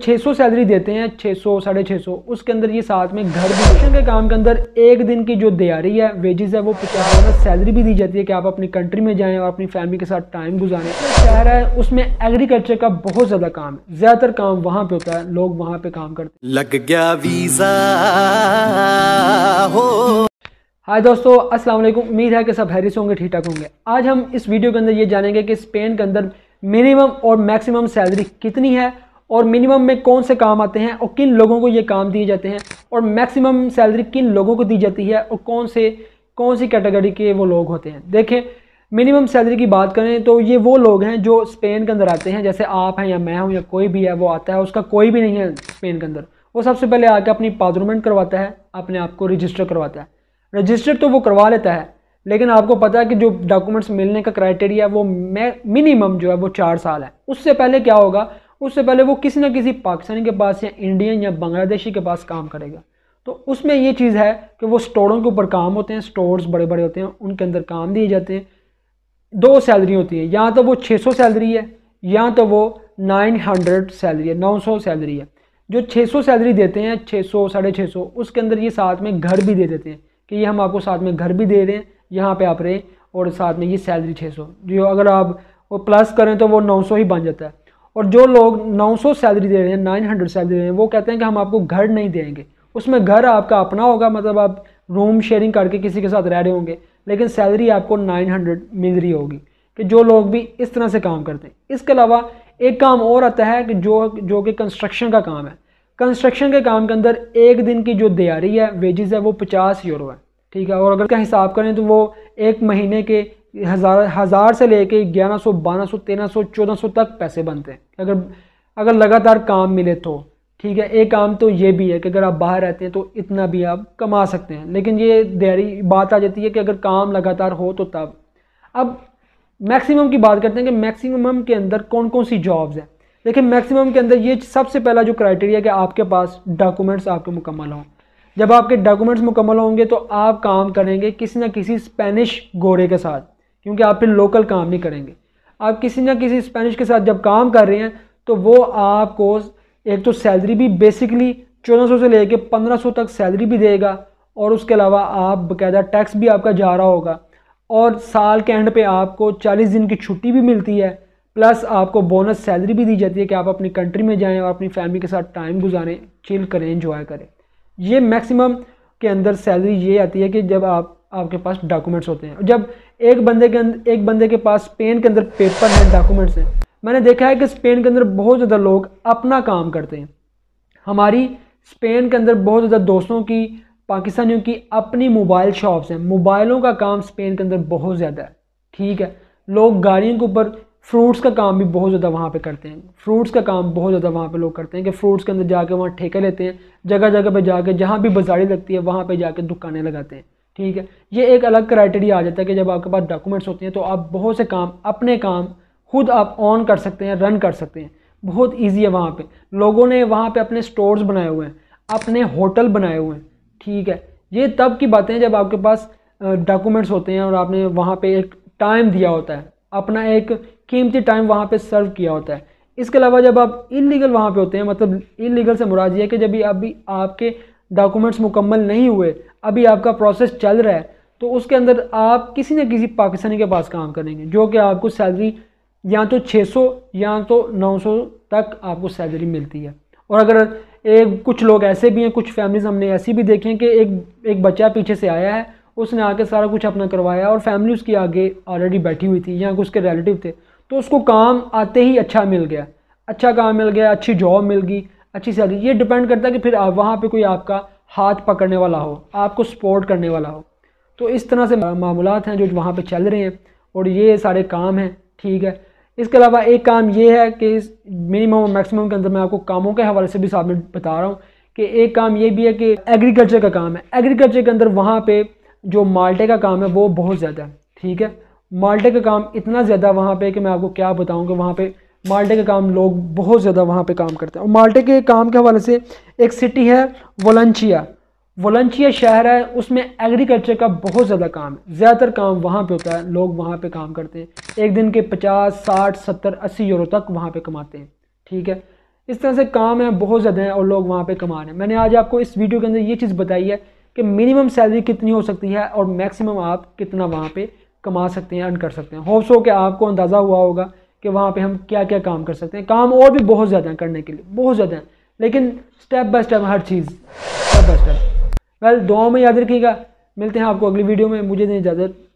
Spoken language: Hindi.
छः सौ सैलरी देते हैं छः सौ साढ़े छः सौ उसके अंदर ये साथ में घर के काम के अंदर एक दिन की जो दिहाड़ी है वेजेस है वो पचास सैलरी भी दी जाती है कि आप अपनी कंट्री में जाएं और अपनी फैमिली के साथ टाइम गुजारें तो शहर है उसमें एग्रीकल्चर का बहुत ज़्यादा काम है ज़्यादातर काम वहाँ पे होता है लोग वहाँ पर काम करते हैं लग गया वीज़ा हो हाय दोस्तों अस्सलाम वालेकुम उम्मीद है कि सब हैरिस होंगे ठीक ठाक होंगे आज हम इस वीडियो के अंदर ये जानेंगे कि स्पेन के अंदर मिनिमम और मैक्सिमम सैलरी कितनी है और मिनिमम में कौन से काम आते हैं और किन लोगों को ये काम दिए जाते हैं और मैक्सिमम सैलरी किन लोगों को दी जाती है और कौन से कौन सी कैटेगरी के वो लोग होते हैं देखें मिनिमम सैलरी की बात करें तो ये वो लोग हैं जो स्पेन के अंदर आते हैं जैसे आप हैं या मैं हूँ या कोई भी है वो आता है उसका कोई भी नहीं है स्पेन के अंदर वो सबसे पहले आके अपनी पार्लियामेंट करवाता है अपने आप को रजिस्टर करवाता है रजिस्टर तो वो करवा लेता है लेकिन आपको पता है कि जो डॉक्यूमेंट्स मिलने का क्राइटेरिया वो मैं मिनिमम जो है वो चार साल है उससे पहले क्या होगा उससे पहले वो किसी ना किसी पाकिस्तानी के पास या इंडियन या बांग्लादेशी के पास काम करेगा तो उसमें ये चीज़ है कि वो स्टोरों के ऊपर काम होते हैं स्टोर्स बड़े बड़े होते हैं उनके अंदर काम दिए जाते हैं दो सैलरी होती है या तो वो 600 सैलरी है या तो वो 900 सैलरी है 900 सैलरी है जो 600 सैलरी देते हैं 600 सौ साढ़े छः उसके अंदर ये साथ में घर भी दे देते हैं कि ये हम आपको साथ में घर भी दे रहे हैं यहाँ पर आप रहे और साथ में ये सैलरी सौ जो अगर आप वो प्लस करें तो वो सौ ही बन जाता है और जो लोग 900 सैलरी दे रहे हैं 900 सैलरी दे रहे हैं वो कहते हैं कि हम आपको घर नहीं देंगे उसमें घर आपका अपना होगा मतलब आप रूम शेयरिंग करके किसी के साथ रह रहे होंगे लेकिन सैलरी आपको 900 मिल रही होगी कि जो लोग भी इस तरह से काम करते हैं इसके अलावा एक काम और आता है कि जो जो कि कंस्ट्रक्शन का काम है कंस्ट्रक्शन के काम के अंदर एक दिन की जो दयारी है वेजेज़ है वो पचास यूरो है ठीक है और अगर का हिसाब करें तो वो एक महीने के हज़ार हज़ार से लेके ग्यारह सौ बारह सौ तेरह सौ चौदह सौ तक पैसे बनते हैं अगर अगर लगातार काम मिले तो ठीक है एक काम तो ये भी है कि अगर आप बाहर रहते हैं तो इतना भी आप कमा सकते हैं लेकिन ये देरी बात आ जाती है कि अगर काम लगातार हो तो तब अब मैक्सिमम की बात करते हैं कि मैक्सिमम के अंदर कौन कौन सी जॉब्स हैं देखिए मैक्सिमम के अंदर ये सबसे पहला जो क्राइटेरिया कि आपके पास डॉक्यूमेंट्स आपके मुकम्मल हों जब आपके डॉक्यूमेंट्स मुकम्मल होंगे तो आप काम करेंगे किसी ना किसी स्पेनिश घोड़े के साथ क्योंकि आप फिर लोकल काम नहीं करेंगे आप किसी ना किसी स्पेनिश के साथ जब काम कर रहे हैं तो वो आपको एक तो सैलरी भी बेसिकली 1400 से लेके 1500 तक सैलरी भी देगा और उसके अलावा आप बकायदा टैक्स भी आपका जा रहा होगा और साल के एंड पे आपको 40 दिन की छुट्टी भी मिलती है प्लस आपको बोनस सैलरी भी दी जाती है कि आप अपनी कंट्री में जाएं और अपनी फैमिली के साथ टाइम गुजारें चिल करें इंजॉय करें ये मैक्सिमम के अंदर सैलरी ये आती है कि जब आप आपके पास डॉक्यूमेंट्स होते हैं जब एक बंदे के अंदर एक बंदे के पास स्पेन के अंदर पेपर है डॉक्यूमेंट्स हैं मैंने देखा है कि स्पेन के अंदर बहुत ज़्यादा लोग अपना काम करते हैं हमारी स्पेन के अंदर बहुत ज़्यादा दोस्तों की पाकिस्तानियों की अपनी मोबाइल शॉप्स हैं मोबाइलों का काम स्पेन के अंदर बहुत ज़्यादा है ठीक है लोग गाड़ियों के ऊपर फ्रूट्स का काम भी बहुत ज़्यादा वहाँ पे करते हैं फ्रूट्स का काम बहुत ज़्यादा वहाँ पे लोग करते हैं कि फ्रूट्स के अंदर जाके वहाँ ठेके लेते हैं जगह जगह पे जाके जहाँ भी बाजारी लगती है वहाँ पे जाके दुकानें लगाते हैं ठीक है ये एक अलग क्राइटेरिया आ जाता है कि जब आपके पास डॉक्यूमेंट्स होते हैं तो आप बहुत से काम अपने काम खुद आप ऑन कर सकते हैं रन कर सकते हैं बहुत ईजी है वहाँ पे लोगों ने वहाँ पे अपने स्टोर्स बनाए हुए हैं अपने होटल बनाए हुए हैं ठीक है ये तब की बातें जब आपके पास डॉक्यूमेंट्स होते हैं और आपने वहाँ पर एक टाइम दिया होता है अपना एक कीमती टाइम वहाँ पे सर्व किया होता है इसके अलावा जब आप इलीगल वहाँ पे होते हैं मतलब इलीगल से मुराद ये है कि जब भी अभी आपके डॉक्यूमेंट्स मुकम्मल नहीं हुए अभी आपका प्रोसेस चल रहा है तो उसके अंदर आप किसी न किसी पाकिस्तानी के पास काम करेंगे जो कि आपको सैलरी या तो 600 या तो 900 तक आपको सैलरी मिलती है और अगर एक कुछ लोग ऐसे भी हैं कुछ फैमिलीज हमने ऐसी भी देखी हैं कि एक एक बच्चा पीछे से आया है उसने आके सारा कुछ अपना करवाया और फैमिली उसकी आगे ऑलरेडी बैठी हुई थी या उसके रिलेटिव थे तो उसको काम आते ही अच्छा मिल गया अच्छा काम मिल गया अच्छी जॉब मिल गई अच्छी सैलरी ये डिपेंड करता है कि फिर आप वहाँ पर कोई आपका हाथ पकड़ने वाला हो आपको सपोर्ट करने वाला हो तो इस तरह से मामला हैं जो वहाँ पर चल रहे हैं और ये सारे काम हैं ठीक है इसके अलावा एक काम ये है कि मिनिमम और मैक्सिमम के अंदर मैं आपको कामों के हवाले से भी सामने बता रहा हूँ कि एक काम ये भी है कि एग्रीकल्चर का काम है एग्रीकल्चर के अंदर वहाँ पे जो माल्टे का काम है वो बहुत ज़्यादा है ठीक है माल्टे का काम इतना ज़्यादा वहाँ पे कि मैं आपको क्या बताऊँ कि वहाँ पर माल्टे के काम लोग बहुत ज़्यादा वहाँ पे काम करते हैं और माल्टे के काम के हवाले से एक सिटी है वलंचिया वलंचिया शहर है उसमें एग्रीकल्चर का बहुत ज़्यादा काम है ज़्यादातर काम वहाँ पे होता है लोग वहाँ पे काम करते हैं एक दिन के पचास साठ सत्तर अस्सी यूरो तक वहाँ पर कमाते हैं ठीक है इस तरह से काम है बहुत ज़्यादा है और लोग वहाँ पर कमा रहे हैं मैंने आज आपको इस वीडियो के अंदर ये चीज़ बताई है कि मिनिमम सैलरी कितनी हो सकती है और मैक्सिमम आप कितना वहाँ पर कमा सकते हैं अर्न कर सकते हैं होप्स हो कि आपको अंदाज़ा हुआ होगा कि वहाँ पे हम क्या क्या काम कर सकते हैं काम और भी बहुत ज़्यादा हैं करने के लिए बहुत ज़्यादा हैं लेकिन स्टेप बाय स्टेप हर चीज़ स्टेप बाय स्टेप वेल दुआओं में याद रखिएगा मिलते हैं आपको अगली वीडियो में मुझे दें इजाज़त